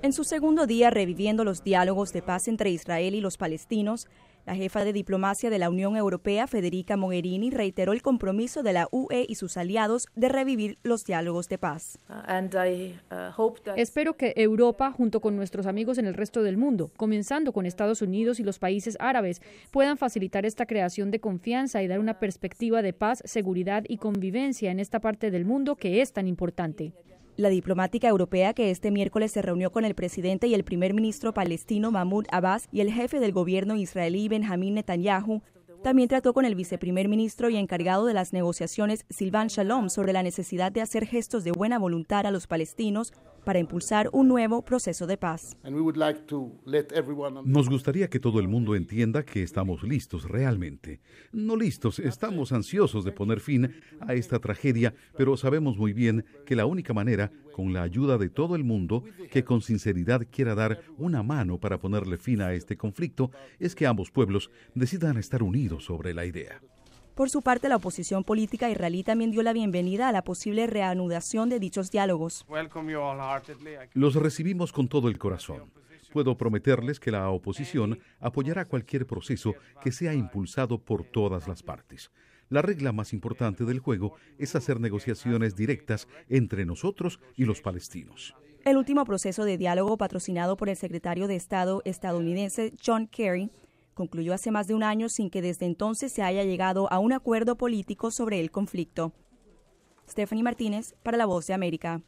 En su segundo día reviviendo los diálogos de paz entre Israel y los palestinos, la jefa de diplomacia de la Unión Europea, Federica Mogherini, reiteró el compromiso de la UE y sus aliados de revivir los diálogos de paz. Uh, uh, Espero que Europa, junto con nuestros amigos en el resto del mundo, comenzando con Estados Unidos y los países árabes, puedan facilitar esta creación de confianza y dar una perspectiva de paz, seguridad y convivencia en esta parte del mundo que es tan importante la diplomática europea que este miércoles se reunió con el presidente y el primer ministro palestino Mahmoud Abbas y el jefe del gobierno israelí Benjamin Netanyahu, también trató con el viceprimer ministro y encargado de las negociaciones Silvan Shalom sobre la necesidad de hacer gestos de buena voluntad a los palestinos para impulsar un nuevo proceso de paz. Nos gustaría que todo el mundo entienda que estamos listos realmente. No listos, estamos ansiosos de poner fin a esta tragedia, pero sabemos muy bien que la única manera, con la ayuda de todo el mundo, que con sinceridad quiera dar una mano para ponerle fin a este conflicto, es que ambos pueblos decidan estar unidos sobre la idea. Por su parte, la oposición política israelí también dio la bienvenida a la posible reanudación de dichos diálogos. Los recibimos con todo el corazón. Puedo prometerles que la oposición apoyará cualquier proceso que sea impulsado por todas las partes. La regla más importante del juego es hacer negociaciones directas entre nosotros y los palestinos. El último proceso de diálogo patrocinado por el secretario de Estado estadounidense John Kerry concluyó hace más de un año sin que desde entonces se haya llegado a un acuerdo político sobre el conflicto. Stephanie Martínez, para La Voz de América.